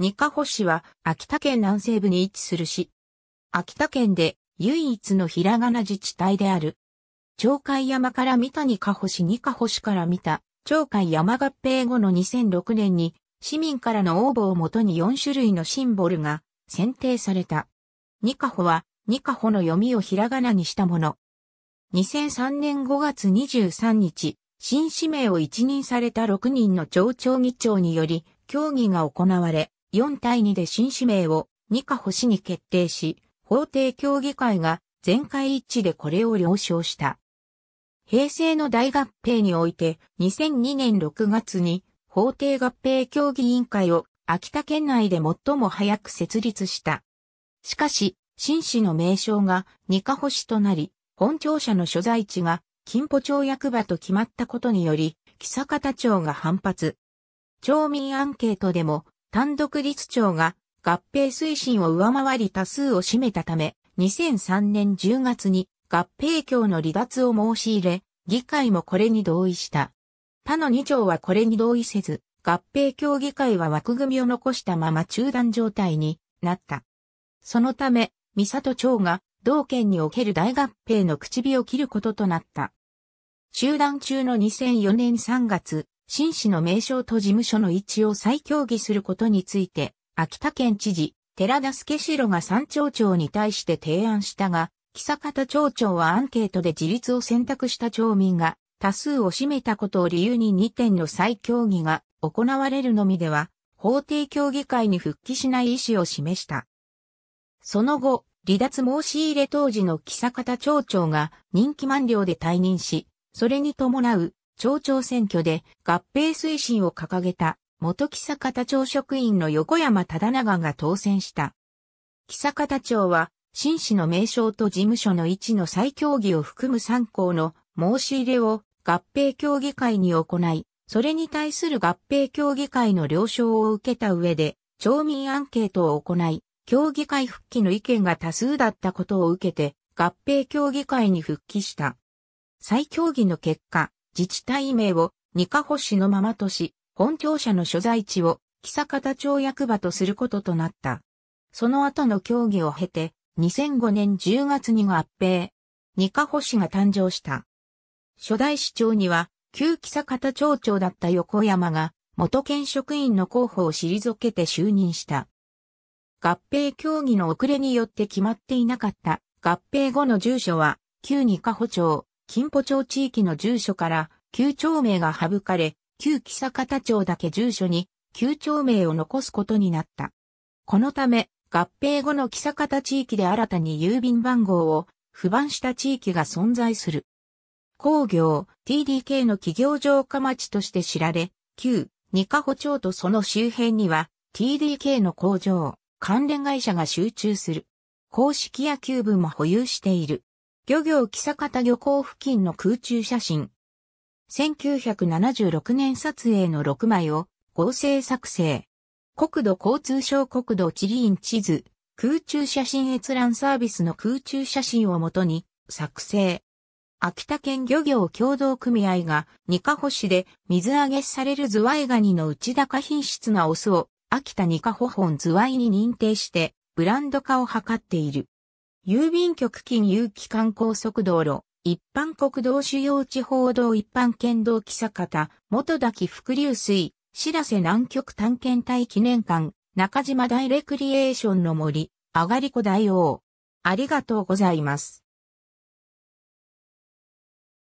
二カ保市は秋田県南西部に位置する市。秋田県で唯一のひらがな自治体である。鳥海山から見た二カ保市二カ保市から見た鳥海山合併後の2006年に市民からの応募をもとに4種類のシンボルが選定された。二カ保は二カ保の読みをひらがなにしたもの。2003年5月23日、新氏名を一任された6人の町長議長により、協議が行われ、4対2で新指名を二か星に決定し、法定協議会が全会一致でこれを了承した。平成の大合併において2002年6月に法定合併協議委員会を秋田県内で最も早く設立した。しかし、新市の名称が二カ星となり、本庁舎の所在地が金保町役場と決まったことにより、木坂田町が反発。町民アンケートでも単独立庁が合併推進を上回り多数を占めたため、2003年10月に合併協の離脱を申し入れ、議会もこれに同意した。他の2長はこれに同意せず、合併協議会は枠組みを残したまま中断状態になった。そのため、三里町が同県における大合併の口火を切ることとなった。中断中の2004年3月、新市の名称と事務所の位置を再協議することについて、秋田県知事、寺田助城が三町長に対して提案したが、木坂田町長はアンケートで自立を選択した町民が多数を占めたことを理由に2点の再協議が行われるのみでは、法定協議会に復帰しない意思を示した。その後、離脱申し入れ当時の木坂田町長が任期満了で退任し、それに伴う町長選挙で合併推進を掲げた元木坂田町職員の横山忠長が当選した。木坂田町は、新士の名称と事務所の位置の再協議を含む参考の申し入れを合併協議会に行い、それに対する合併協議会の了承を受けた上で、町民アンケートを行い、協議会復帰の意見が多数だったことを受けて、合併協議会に復帰した。再協議の結果、自治体名を二カ保市のままとし、本庁舎の所在地を木坂田町役場とすることとなった。その後の協議を経て、2005年10月に合併、二カ保市が誕生した。初代市長には、旧木坂田町長だった横山が、元県職員の候補を退けて就任した。合併協議の遅れによって決まっていなかった合併後の住所は、旧二カ保町、金歩町地域の住所から旧町名が省かれ、旧木坂田町だけ住所に旧町名を残すことになった。このため、合併後の木坂田地域で新たに郵便番号を不番した地域が存在する。工業、TDK の企業城下町として知られ、旧、二カ保町とその周辺には、TDK の工場、関連会社が集中する。公式野球部も保有している。漁業木坂田漁港付近の空中写真。1976年撮影の6枚を合成作成。国土交通省国土地理院地図、空中写真閲覧サービスの空中写真をもとに作成。秋田県漁業協同組合が二カホ市で水揚げされるズワイガニの内高品質なオスを秋田二カ保本ズワイに認定してブランド化を図っている。郵便局近有機観光速道路、一般国道主要地方道一般県道木坂田、元滝伏流水、白瀬南極探検隊記念館、中島大レクリエーションの森、あがりこ大王。ありがとうございます。